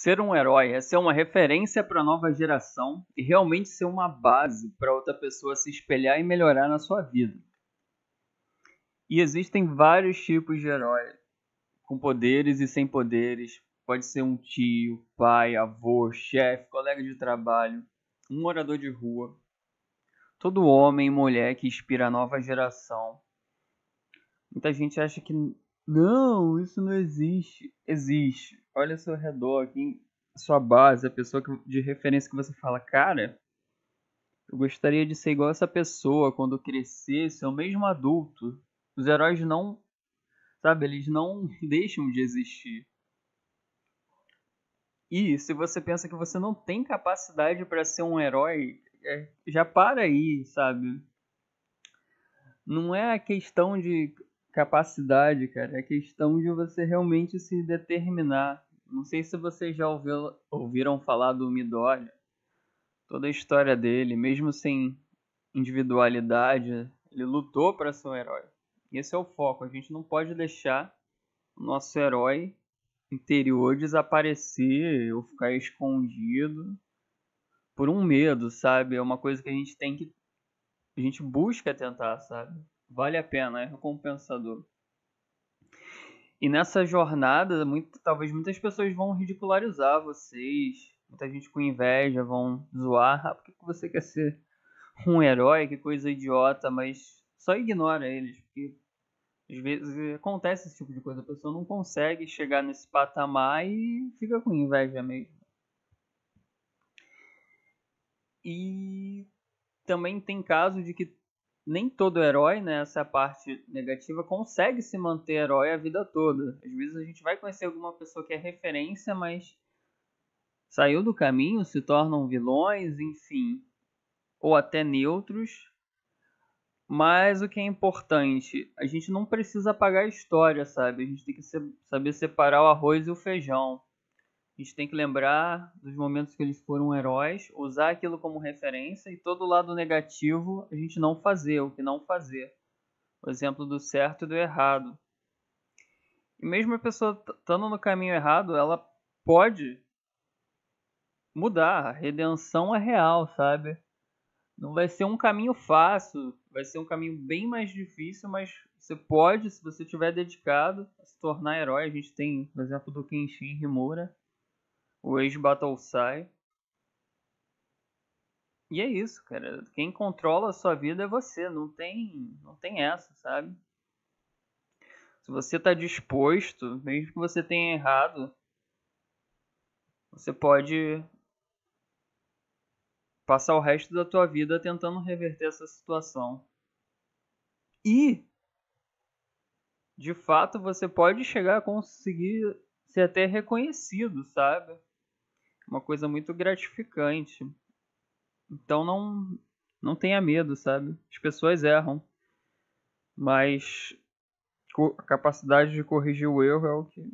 ser um herói é ser uma referência para a nova geração e realmente ser uma base para outra pessoa se espelhar e melhorar na sua vida. E existem vários tipos de herói, com poderes e sem poderes. Pode ser um tio, pai, avô, chefe, colega de trabalho, um morador de rua. Todo homem e mulher que inspira a nova geração. Muita gente acha que não, isso não existe. Existe. Olha ao seu redor, aqui, sua base, a pessoa que, de referência que você fala, cara, eu gostaria de ser igual essa pessoa quando eu crescesse, é o mesmo adulto. Os heróis não, sabe, eles não deixam de existir. E se você pensa que você não tem capacidade para ser um herói, é, já para aí, sabe? Não é a questão de capacidade, cara, é questão de você realmente se determinar. Não sei se vocês já ouviu, ouviram falar do Midori, toda a história dele, mesmo sem individualidade, ele lutou para ser um herói. Esse é o foco, a gente não pode deixar o nosso herói interior desaparecer ou ficar escondido por um medo, sabe? É uma coisa que a gente tem que a gente busca tentar, sabe? vale a pena, é recompensador. E nessa jornada, muito, talvez muitas pessoas vão ridicularizar vocês, muita gente com inveja vão zoar, ah, por que você quer ser um herói, que coisa idiota, mas só ignora eles, porque às vezes acontece esse tipo de coisa, a pessoa não consegue chegar nesse patamar e fica com inveja mesmo. E também tem caso de que nem todo herói, né, essa parte negativa, consegue se manter herói a vida toda. Às vezes a gente vai conhecer alguma pessoa que é referência, mas saiu do caminho, se tornam vilões, enfim, ou até neutros. Mas o que é importante, a gente não precisa apagar a história, sabe? A gente tem que saber separar o arroz e o feijão. A gente tem que lembrar dos momentos que eles foram heróis, usar aquilo como referência e todo lado negativo a gente não fazer, o que não fazer. O exemplo do certo e do errado. E mesmo a pessoa estando no caminho errado, ela pode mudar. A redenção é real, sabe? Não vai ser um caminho fácil, vai ser um caminho bem mais difícil, mas você pode, se você tiver dedicado, se tornar herói. A gente tem o exemplo do Kenshin Himura o Age Battle sai. E é isso, cara. Quem controla a sua vida é você. Não tem, não tem essa, sabe? Se você está disposto, mesmo que você tenha errado, você pode passar o resto da tua vida tentando reverter essa situação. E de fato você pode chegar a conseguir ser até reconhecido, sabe? uma coisa muito gratificante. Então não não tenha medo, sabe? As pessoas erram, mas a capacidade de corrigir o erro é o que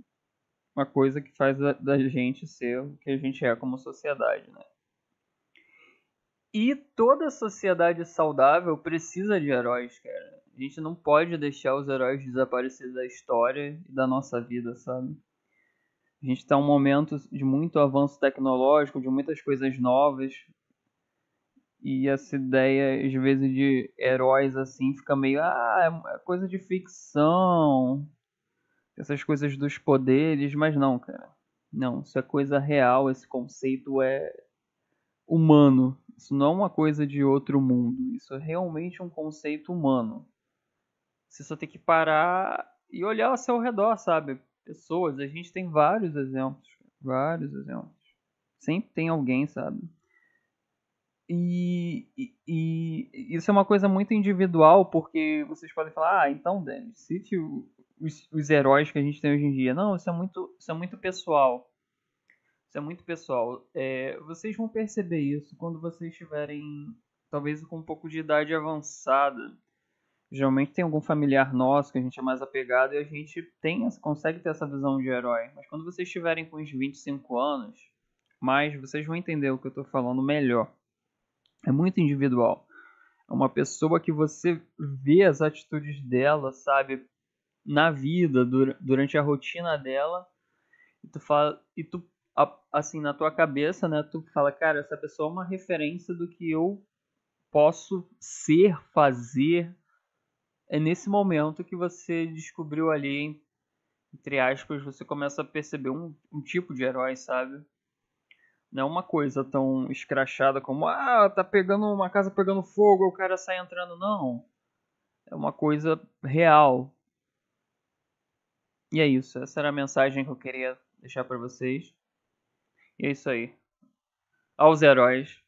uma coisa que faz a, da gente ser o que a gente é como sociedade, né? E toda sociedade saudável precisa de heróis, cara. A gente não pode deixar os heróis desaparecer da história e da nossa vida, sabe? A gente está um momento de muito avanço tecnológico, de muitas coisas novas. E essa ideia, às vezes, de heróis assim, fica meio. Ah, é, é coisa de ficção. Essas coisas dos poderes. Mas não, cara. Não, isso é coisa real. Esse conceito é humano. Isso não é uma coisa de outro mundo. Isso é realmente um conceito humano. Você só tem que parar e olhar ao seu redor, sabe? pessoas. A gente tem vários exemplos, vários exemplos. Sempre tem alguém, sabe? E, e, e, isso é uma coisa muito individual, porque vocês podem falar, ah, então, Denis, cite os, os heróis que a gente tem hoje em dia. Não, isso é muito, isso é muito pessoal. Isso é muito pessoal. É, vocês vão perceber isso quando vocês estiverem, talvez, com um pouco de idade avançada geralmente tem algum familiar nosso que a gente é mais apegado e a gente tem, consegue ter essa visão de herói. Mas quando vocês estiverem com uns 25 anos, mais vocês vão entender o que eu estou falando melhor. É muito individual. É uma pessoa que você vê as atitudes dela, sabe, na vida, durante a rotina dela, e tu fala, e tu assim na tua cabeça, né, tu fala, cara, essa pessoa é uma referência do que eu posso ser, fazer, é nesse momento que você descobriu ali, entre aspas, você começa a perceber um, um tipo de herói, sabe? Não é uma coisa tão escrachada como, ah, tá pegando uma casa pegando fogo, o cara sai entrando, não. É uma coisa real. E é isso, essa era a mensagem que eu queria deixar para vocês. E é isso aí. Aos heróis.